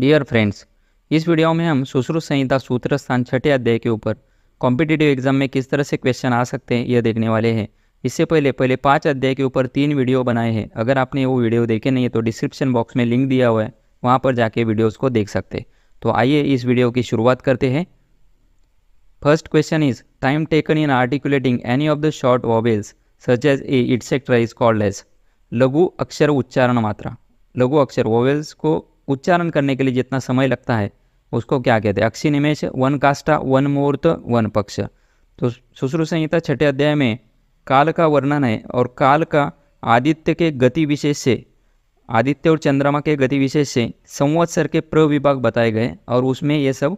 Dear friends इस video में हम सुश्रुत संहिता सूत्र स्थान छठे अध्याय के ऊपर कॉम्पिटेटिव एग्जाम में किस तरह से क्वेश्चन आ सकते हैं यह देखने वाले हैं इससे पहले पहले पाँच अध्याय के ऊपर तीन वीडियो बनाए हैं अगर आपने वो वीडियो देखे नहीं है तो डिस्क्रिप्शन बॉक्स में लिंक दिया हुआ है वहाँ पर जाके वीडियोज़ को देख सकते तो आइए इस वीडियो की शुरुआत करते हैं first question is time taken in articulating any of the short vowels such as a etcetera is called as लघु अक्षर उच्चारण मात्रा लघु अक्षर वॉवेल्स को उच्चारण करने के लिए जितना समय लगता है उसको क्या कहते हैं अक्षी निमेश वन काष्टा वन मुहूर्त वन पक्ष तो सुश्रु संहिता छठे अध्याय में काल का वर्णन है और काल का आदित्य के गति विशेष से आदित्य और चंद्रमा के गति विशेष से संवत्सर के प्रविभाग बताए गए और उसमें ये सब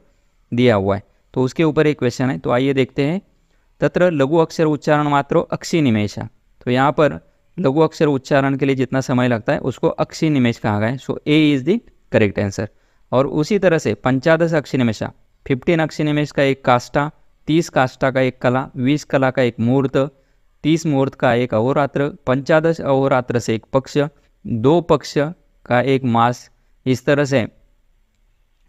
दिया हुआ है तो उसके ऊपर एक क्वेश्चन है तो आइए देखते हैं तत्र लघु अक्षर उच्चारण मात्र अक्षी निमेश तो यहाँ पर लघु अक्षर उच्चारण के लिए जितना समय लगता है उसको अक्षी निमेश कहा गया है so A is the correct answer और उसी तरह से पंचादश अक्ष निमेशा फिफ्टीन अक्ष निमेश का एक काष्टा तीस काष्टा का एक कला बीस कला का एक मुहूर्त तीस मुहूर्त का एक अहोरात्र पंचादश अहोरात्र से एक पक्ष दो पक्ष का एक मास इस तरह से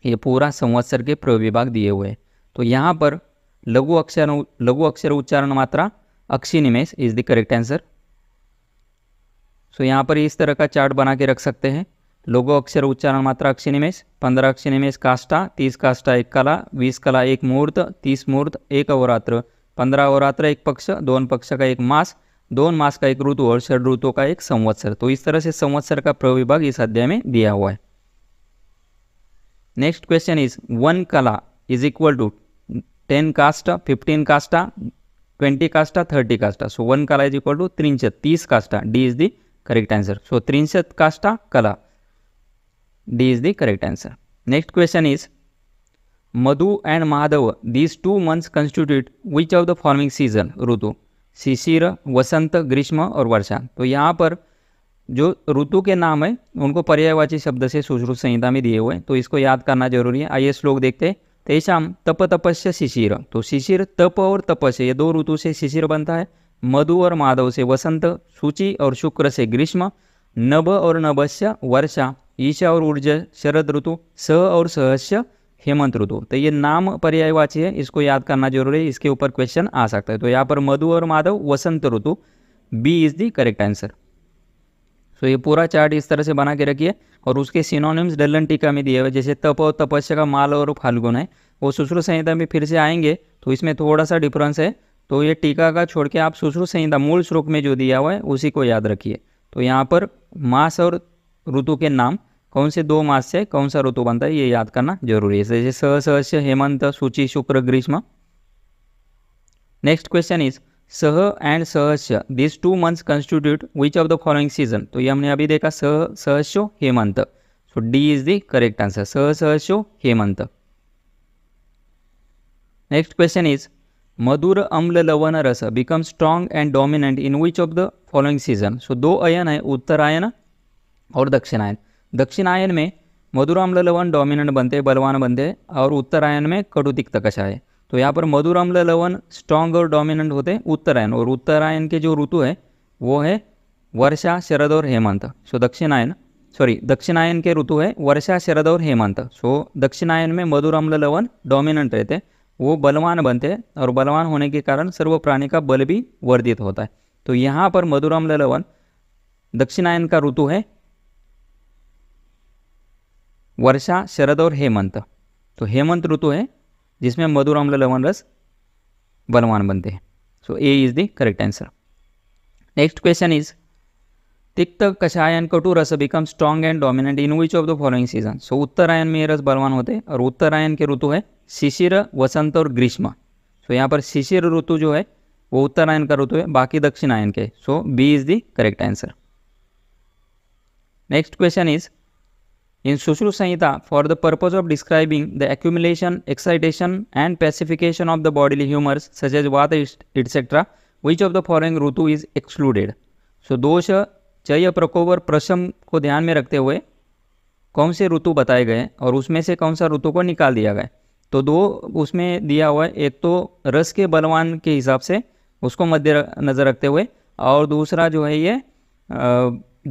ये पूरा संवत्सर के प्रयोग विभाग दिए हुए हैं तो यहाँ पर लघु अक्षर लघु अक्षर उच्चारण मात्रा अक्षी निमेश is the correct answer so यहाँ पर इस तरह का चार्ट बना के रख सकते हैं लोगो अक्षर उच्चारण मात्रा अक्ष निमेश पंद्रह अक्ष निमेश काष्ठा तीस काष्ठा एक कला वीस कला एक मुहूर्त तीस मुहूर्त एक अवरात्र पंद्रह अवरात्र एक पक्ष दोन पक्ष का एक मास दोन मास का एक ऋतु और षड ऋतु का एक संवत्सर तो इस तरह से संवत्सर का प्रविभाग इस अध्याय में दिया हुआ है नेक्स्ट क्वेश्चन इज वन कला इज इक्वल टू टेन कास्टा फिफ्टीन कास्टा ट्वेंटी कास्टा थर्टी कास्टा सो वन कला इज इक्वल टू त्रिंशत तीस कास्टा D is the correct answer so त्रिंशत कास्टा कला D is the correct answer. Next question is Madhu and Madhava, these two months constitute which of the forming season, ऋतु शिशिर वसंत ग्रीष्म और वर्षा तो यहाँ पर जो ऋतु के नाम है उनको पर्यायवाची शब्द से सुश्रुत संहिता में दिए हुए हैं तो इसको याद करना जरूरी है आइए श्लोक देखते हैं तेषाम तो तप तपस्य शिशिर तो शिशिर तप और तपस्य ये दो ऋतु से शिशिर बनता है मधु और माधव से वसंत सूची और शुक्र से ग्रीष्म नभ और नभस्य वर्षा ईशा और ऊर्जा शरद ऋतु स और सहस्य हेमंत ऋतु तो ये नाम पर्यायवाची है इसको याद करना जरूरी है इसके ऊपर क्वेश्चन आ सकता है तो यहाँ पर मधु और माधव वसंत ऋतु B is the correct answer so ये पूरा चार्ट इस तरह से बना के रखिए और उसके सिनोनिम्स डल्लन टीका में दिए हुए जैसे तप और तपस्या का माल और फाल्गुन है वो सुश्रु संहिता में फिर से आएंगे तो इसमें थोड़ा सा डिफरेंस है तो ये टीका का छोड़ के आप सुश्रु संहिता मूल श्लोक में जो दिया हुआ है उसी को याद रखिए तो यहाँ पर मास और ऋतु के नाम कौन से दो मास से कौन सा ऋतु बनता है ये याद करना जरूरी है जैसे सहस्य हेमंत सूची शुक्र ग्रीष्म नेक्स्ट क्वेश्चन इज सह एंड सहस्य this two months constitute which of the following season तो ये हमने अभी देखा सह सहस्यो हेमंत so D is the correct answer सह सहस्यो हेमंत नेक्स्ट क्वेश्चन इज मधुर अम्ल लवन रस become strong and dominant in which of the following season so दो अयन है उत्तरायन और दक्षिणायन दक्षिणायन में मधुराम्ल लवण डोमिनेंट बनते बलवान बनते और उत्तरायन में कटु तिक्त कषाय तो यहाँ पर मधुराम्ल लवण स्ट्रॉन्ग और डोमिनेंट होते उत्तरायन और उत्तरायन के जो ऋतु है वो है वर्षा शरद और हेमंत सो दक्षिणायन सॉरी दक्षिणायन के ऋतु है वर्षा शरद और हेमंत सो दक्षिणायन में मधुर अम्ल लवण डोमिनेंट रहते वो बलवान बनते हैं और बलवान होने के कारण सर्व प्राणी का बल भी वर्धित होता है तो यहाँ पर मधुर अम्ल लवण दक्षिणायन का ऋतु है वर्षा शरद और हेमंत तो हेमंत ऋतु है जिसमें मधुर अम्ल लवण रस बलवान बनते हैं so A is the correct answer next question is तिक्त कषायन कटु रस become strong and dominant in which of the following season so उत्तरायण में ये रस बलवान होते हैं और उत्तरायण के ऋतु है शिशिर वसंत और ग्रीष्म सो यहाँ पर शिशिर ऋतु जो है वो उत्तरायण का ऋतु है बाकी दक्षिणायन के so B is the correct answer next question is in Sushru Sanhita for the purpose of describing the accumulation, excitation and pacification of the bodily humors such as vata etc. which of the following rutu is excluded. So दोष चय प्रकोप और प्रशम को ध्यान में रखते हुए कौन से ऋतु बताए गए और उसमें से कौन सा ऋतु को निकाल दिया गया तो दो उसमें दिया हुआ है एक तो रस के बलवान के हिसाब से उसको मध्य नज़र रखते हुए और दूसरा जो है ये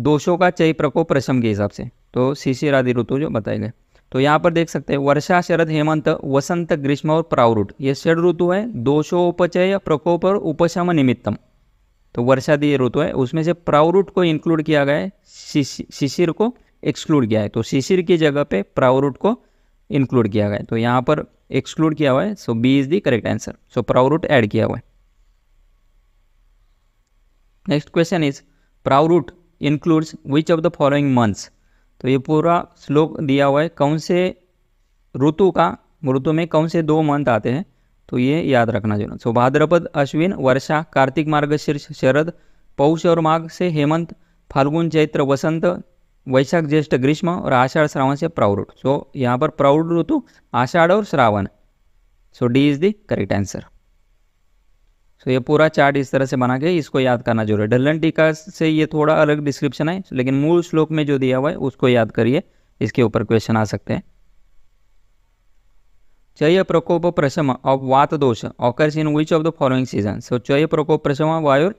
दोषों का चय प्रकोप प्रशम के हिसाब से तो शिशिर आदि ऋतु जो बताए गए तो यहाँ पर देख सकते हैं वर्षा शरद हेमंत वसंत ग्रीष्म और प्रावरूट ये षड ऋतु है दोषोपचय प्रकोप और उपशम निमित्तम तो वर्षा दी ऋतु है उसमें से प्रावरूट को इंक्लूड किया गया है शिशिर को एक्सक्लूड किया है तो शिशिर की जगह पे प्रावरूट को इंक्लूड किया गया है तो यहाँ पर एक्सक्लूड किया हुआ है so B is the correct answer so प्रावरूट ऐड किया हुआ है नेक्स्ट क्वेश्चन इज प्रावरूट includes which of the following months तो ये पूरा श्लोक दिया हुआ है कौन से ऋतु का ऋतु में कौन से दो मंथ आते हैं तो ये याद रखना जरूर सो भाद्रपद अश्विन वर्षा कार्तिक मार्ग शीर्ष शरद पौष और माघ से हेमंत फाल्गुन चैत्र वसंत वैशाख ज्येष्ठ ग्रीष्म और आषाढ़ श्रावण से प्रौढ़ सो यहाँ पर प्रौढ़ ऋतु आषाढ़ और श्रावण so D is the correct answer तो ये पूरा चार्ट इस तरह से बना के इसको याद करना जरूरी है डल्लन टीका से ये थोड़ा अलग डिस्क्रिप्शन है लेकिन मूल श्लोक में जो दिया हुआ है उसको याद करिए इसके ऊपर क्वेश्चन आ सकते हैं चय प्रकोप प्रशम ऑफ वात दोष occurs in which of the following season so चय प्रकोप प्रशम वायु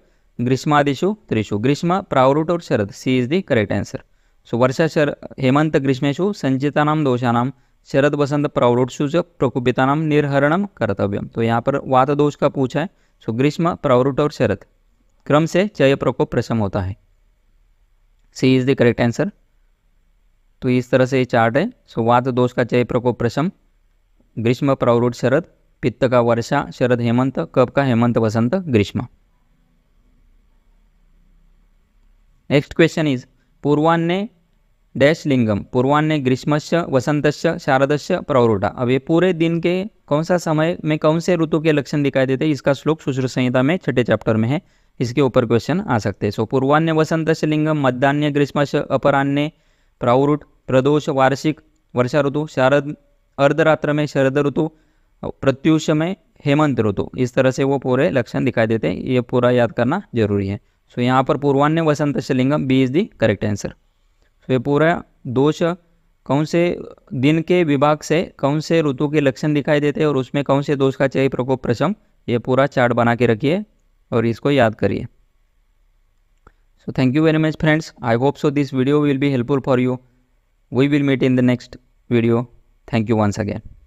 ग्रीष्मादिशु त्रिशु ग्रीष्म प्रावृट और शरद C is the correct answer so वर्षा शर हेमंत ग्रीष्मेशु दोषा नाम शरद बसंत प्रावृटसु च प्रकोपितानाम निर्हरणम कर्तव्यम तो यहाँ पर वात दोष का पूछा है सो ग्रीष्म प्रावृत और शरद क्रम से चय प्रकोप प्रसम होता है C is the correct answer तो इस तरह से ये चार्ट है सो वात दोष का चय प्रकोप प्रसम ग्रीष्म प्रावृत शरद पित्त का वर्षा शरद हेमंत कप का हेमंत वसंत ग्रीष्म नेक्स्ट क्वेश्चन इज पूर्वान्ने डैश लिंगम पूर्वान्य ग्रीष्मस्य वसंतस्य शारदस्य प्रवरुटा अब ये पूरे दिन के कौन सा समय में कौन से ऋतु के लक्षण दिखाई देते हैं इसका श्लोक सुश्र संहिता में छठे चैप्टर में है इसके ऊपर क्वेश्चन आ सकते हैं सो पूर्वान्य वसंत लिंगम मध्यान्ह ग्रीष्मश अपरान्य प्रावरुट प्रदोष वार्षिक वर्षा ऋतु शारद अर्धरात्र में शरद ऋतु प्रत्युष में हेमंत ऋतु इस तरह से वो पूरे लक्षण दिखाई देते हैं ये पूरा याद करना जरूरी है सो so, यहाँ पर पूर्वान्य वसंत लिंगम B is the correct answer वे पूरा दोष कौन से दिन के विभाग से कौन से ऋतु के लक्षण दिखाई देते हैं और उसमें कौन से दोष का चाहिए प्रकोप प्रशम ये पूरा चार्ट बना के रखिए और इसको याद करिए so thank you very much friends I hope so this video will be helpful for you we will meet in the next video thank you once again